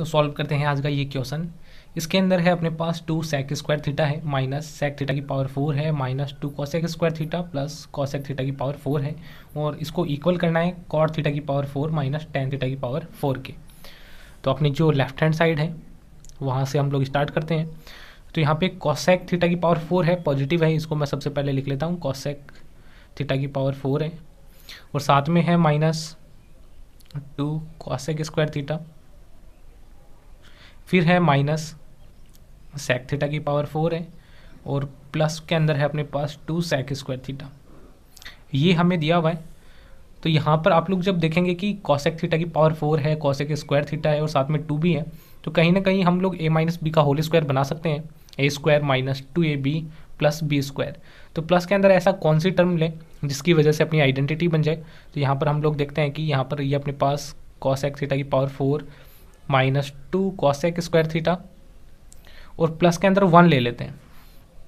तो सॉल्व करते हैं आज का ये क्वेश्चन इसके अंदर है अपने पास टू सेक स्क्वायर थीटा है माइनस सेक थीटा की पावर फोर है minus two cosec square theta plus cosec theta की पावर फोर है और इसको इक्वल करना है कॉट थीटा की power four minus tan theta की पावर फोर के तो अपनी जो लेफ्ट हैंड साइड है वहाँ से हम लोग स्टार्ट करते हैं तो यहाँ पे कॉसेक थीटा की पावर फोर है पॉजिटिव है इसको मैं सबसे पहले लिख लेता हूँ कॉसेक थीटा की पावर फोर है और साथ में है minus two cosec square theta फिर है माइनस सेक थीटा की पावर फोर है और प्लस के अंदर है अपने पास टू सेक स्क्वायर थीटा ये हमें दिया हुआ है तो यहाँ पर आप लोग जब देखेंगे कि कॉसेक थीटा की पावर फोर है कॉसेक स्क्वायर थीटा है और साथ में टू भी है तो कहीं ना कहीं हम लोग ए माइनस बी का होल स्क्वायर बना सकते हैं A square minus two A B plus B square तो प्लस के अंदर ऐसा कौन सी टर्म लें जिसकी वजह से अपनी आइडेंटिटी बन जाए तो यहाँ पर हम लोग देखते हैं कि यहाँ पर ये यह अपने पास कॉसेक थीटा की power four minus two cosec square theta और प्लस के अंदर वन ले लेते हैं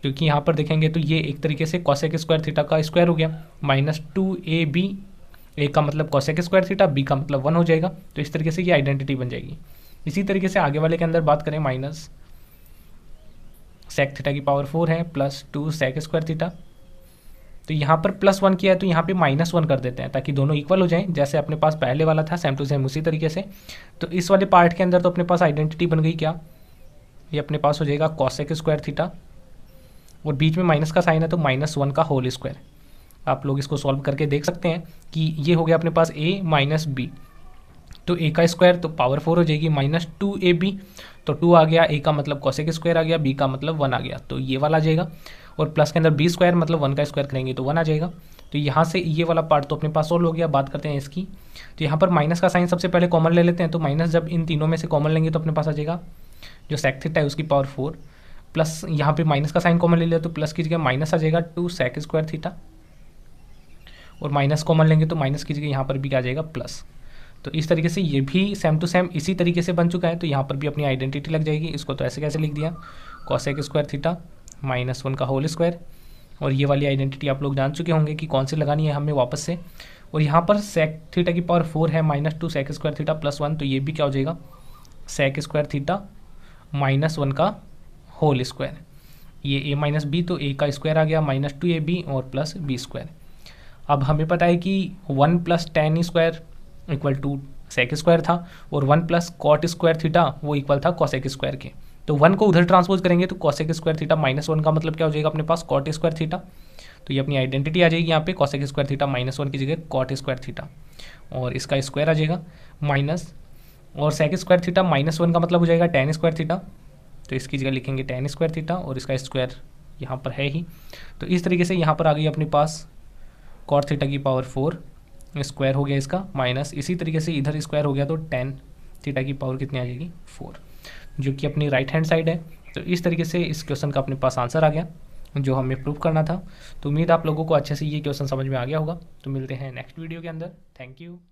क्योंकि यहाँ पर देखेंगे तो ये एक तरीके से कॉसेक स्क्वायर थीटा का स्क्वायर हो गया minus two A B A का मतलब कॉसेक स्क्वायर थीटा बी का मतलब वन हो जाएगा तो इस तरीके से ये आइडेंटिटी बन जाएगी इसी तरीके से आगे वाले के अंदर बात करें माइनस सेक थीटा की पावर फोर है plus two sec square theta तो यहाँ पर प्लस वन किया है तो यहाँ पे माइनस वन कर देते हैं ताकि दोनों इक्वल हो जाएं जैसे अपने पास पहले वाला था सेम टू सेम उसी तरीके से तो इस वाले पार्ट के अंदर तो अपने पास आइडेंटिटी बन गई क्या ये अपने पास हो जाएगा कॉसेक स्क्वायर थीटा और बीच में माइनस का साइन है तो माइनस वन का होल स्क्वायर आप लोग इसको सॉल्व करके देख सकते हैं कि ये हो गया अपने पास ए माइनस बी तो ए का स्क्वायर तो पावर फोर हो जाएगी माइनस टू ए बी तो टू आ गया ए का मतलब कॉसेक स्क्वायर आ गया बी का मतलब वन आ गया तो ये वाला आ जाएगा और प्लस के अंदर बी स्क्वायर मतलब वन का स्क्वायर करेंगे तो वन आ जाएगा तो यहाँ से ये वाला पार्ट तो अपने पास सोल्व हो गया बात करते हैं इसकी तो यहाँ पर माइनस का साइन सबसे पहले कॉमन ले लेते हैं तो माइनस जब इन तीनों में से कॉमन लेंगे तो अपने पास आ जाएगा जो सेक थीटा है उसकी पावर फोर प्लस यहाँ पे माइनस का साइन कॉमन ले लिया तो प्लस की जगह माइनस आ जाएगा टू सेक स्क्वायर थीटा और माइनस कॉमन लेंगे तो माइनस की जगह यहाँ पर भी आ जाएगा प्लस तो इस तरीके से ये भी सेम टू सेम इसी तरीके से बन चुका है तो यहाँ पर भी अपनी आइडेंटिटी लग जाएगी इसको तो ऐसे कैसे लिख दिया cosec square theta minus one का होल स्क्वायर और ये वाली आइडेंटिटी आप लोग जान चुके होंगे कि कौन सी लगानी है हमें वापस से और यहाँ पर सेक थीटा की पावर फोर है minus two sec square theta plus one तो ये भी क्या हो जाएगा sec square theta minus one का होल स्क्वायर ये ए माइनस बी तो ए का स्क्वायर आ गया माइनस टू ए बी और प्लस बी स्क्वायर अब हमें पता है कि one plus tan square equal to sec square था और one plus cot square theta वो इक्वल था कॉसेक स्क्वायर के तो वन को उधर ट्रांसपोज करेंगे तो cosec square theta minus one का मतलब क्या हो जाएगा अपने पास कॉट स्क्वायर थीटा तो ये अपनी आइडेंटिटी आ जाएगी यहाँ पे cosec square theta minus one की जगह कॉट स्क्वायर थीटा और इसका स्क्वायर आ जाएगा माइनस और sec square theta minus one का मतलब हो जाएगा टेन स्क्वायर थीटा तो इसकी जगह लिखेंगे टेन स्क्वायर थीटा और इसका स्क्वायर यहाँ पर है ही तो इस तरीके से यहाँ पर आ गई अपने पास कॉट थीटा की पावर फोर स्क्वायर हो गया इसका माइनस इसी तरीके से इधर स्क्वायर हो गया तो टेन थीटा की पावर कितनी आ जाएगी फोर जो कि अपनी राइट हैंड साइड है तो इस तरीके से इस क्वेश्चन का अपने पास आंसर आ गया जो हमें प्रूव करना था तो उम्मीद आप लोगों को अच्छे से ये क्वेश्चन समझ में आ गया होगा तो मिलते हैं नेक्स्ट वीडियो के अंदर थैंक यू